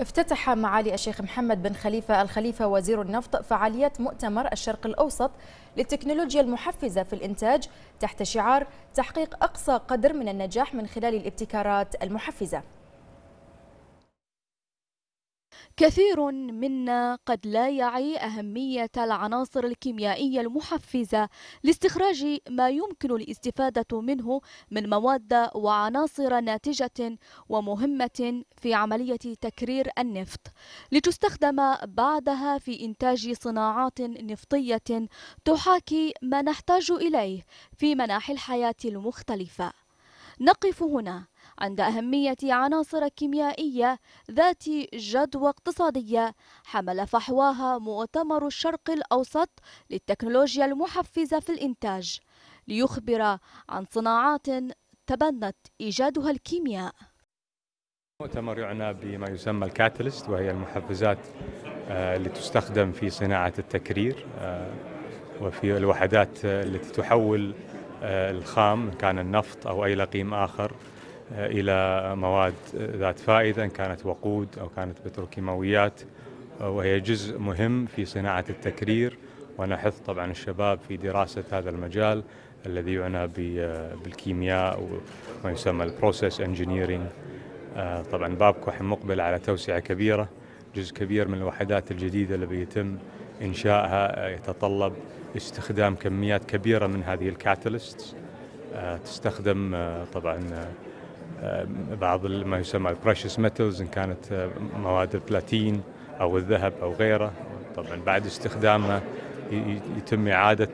افتتح معالي الشيخ محمد بن خليفة الخليفة وزير النفط فعاليات مؤتمر الشرق الأوسط للتكنولوجيا المحفزة في الإنتاج تحت شعار تحقيق أقصى قدر من النجاح من خلال الابتكارات المحفزة كثير منا قد لا يعي أهمية العناصر الكيميائية المحفزة لاستخراج ما يمكن الاستفادة منه من مواد وعناصر ناتجة ومهمة في عملية تكرير النفط لتستخدم بعدها في إنتاج صناعات نفطية تحاكي ما نحتاج إليه في مناحي الحياة المختلفة نقف هنا عند أهمية عناصر كيميائية ذات جدوى اقتصادية حمل فحواها مؤتمر الشرق الأوسط للتكنولوجيا المحفزة في الإنتاج ليخبر عن صناعات تبنت إيجادها الكيمياء مؤتمر يعنى بما يسمى الكاتلست وهي المحفزات اللي آه، تستخدم في صناعة التكرير آه، وفي الوحدات آه، التي تحول الخام كان النفط أو أي لقيم آخر الى مواد ذات فائده ان كانت وقود او كانت بتروكيماويات وهي جزء مهم في صناعه التكرير ونحث طبعا الشباب في دراسه هذا المجال الذي يعنى بالكيمياء وما يسمى البروسيس انجينيرنج آه، طبعا بابكو مقبل على توسعه كبيره جزء كبير من الوحدات الجديده اللي بيتم انشائها آه، يتطلب استخدام كميات كبيره من هذه الكاتاليست آه، تستخدم طبعا آه، بعض ما يسمى البريشس ميتلز ان كانت آه، مواد البلاتين او الذهب او غيره طبعا بعد استخدامها يتم اعاده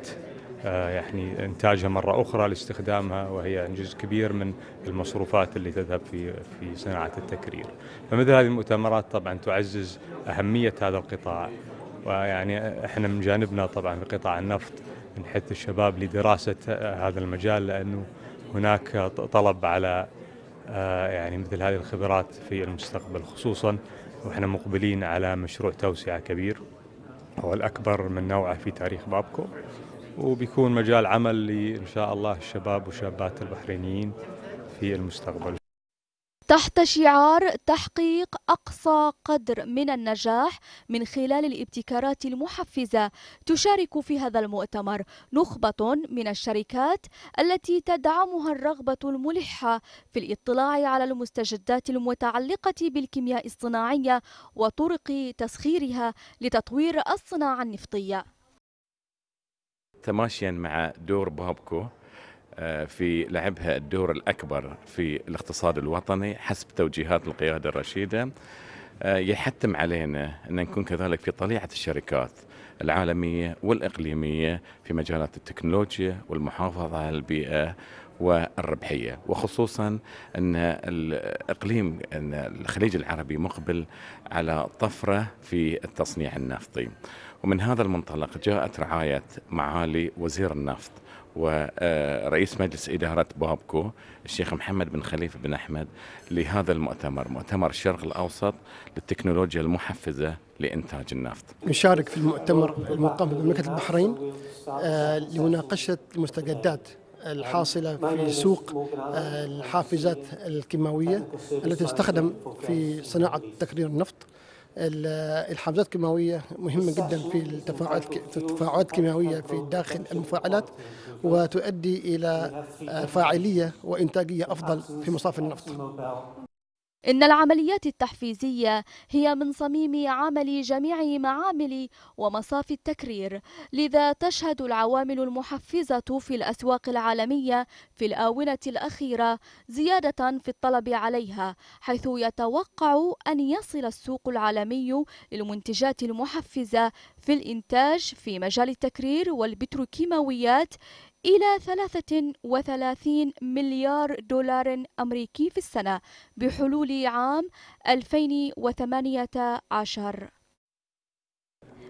آه، يعني انتاجها مره اخرى لاستخدامها وهي جزء كبير من المصروفات اللي تذهب في في صناعه التكرير. فمثل هذه المؤتمرات طبعا تعزز اهميه هذا القطاع ويعني احنا من جانبنا طبعا في قطاع النفط نحث الشباب لدراسه هذا المجال لانه هناك طلب على آه، يعني مثل هذه الخبرات في المستقبل خصوصا واحنا مقبلين على مشروع توسعه كبير هو الاكبر من نوعه في تاريخ بابكو وبيكون مجال عمل ان شاء الله الشباب وشابات البحرينيين في المستقبل تحت شعار تحقيق أقصى قدر من النجاح من خلال الابتكارات المحفزة تشارك في هذا المؤتمر نخبة من الشركات التي تدعمها الرغبة الملحة في الاطلاع على المستجدات المتعلقة بالكيمياء الصناعية وطرق تسخيرها لتطوير الصناعة النفطية تماشيا مع دور بابكو آه، في لعبها الدور الأكبر في الاقتصاد الوطني حسب توجيهات القيادة الرشيدة آه، يحتم علينا أن نكون كذلك في طليعة الشركات العالمية والإقليمية في مجالات التكنولوجيا والمحافظة على البيئة والربحية وخصوصا أن الإقليم أن الخليج العربي مقبل على طفرة في التصنيع النفطي ومن هذا المنطلق جاءت رعاية معالي وزير النفط ورئيس مجلس إدارة بابكو الشيخ محمد بن خليفة بن أحمد لهذا المؤتمر مؤتمر الشرق الأوسط للتكنولوجيا المحفزة لإنتاج النفط نشارك في المؤتمر المقام بمملكة البحرين آه، لمناقشة المستجدات الحاصلة في سوق آه، الحافزات الكيماوية التي تستخدم في صناعة تكرير النفط الحمضات الكيماويه مهمه جدا في التفاعلات التفاعلات الكيماويه في داخل المفاعلات وتؤدي الى فاعليه وانتاجيه افضل في مصافي النفط إن العمليات التحفيزية هي من صميم عمل جميع معامل ومصافي التكرير، لذا تشهد العوامل المحفزة في الأسواق العالمية في الآونة الأخيرة زيادة في الطلب عليها، حيث يتوقع أن يصل السوق العالمي للمنتجات المحفزة في الإنتاج في مجال التكرير والبتروكيماويات إلى 33 مليار دولار أمريكي في السنة بحلول عام 2018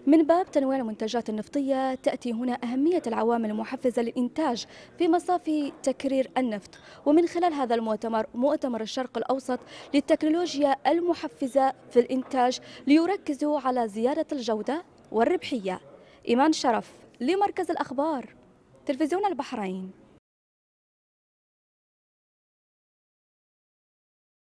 من باب تنويع المنتجات النفطية تأتي هنا أهمية العوامل المحفزة للإنتاج في مصافي تكرير النفط ومن خلال هذا المؤتمر مؤتمر الشرق الأوسط للتكنولوجيا المحفزة في الإنتاج ليركزوا على زيادة الجودة والربحية إيمان شرف لمركز الأخبار تلفزيون البحرين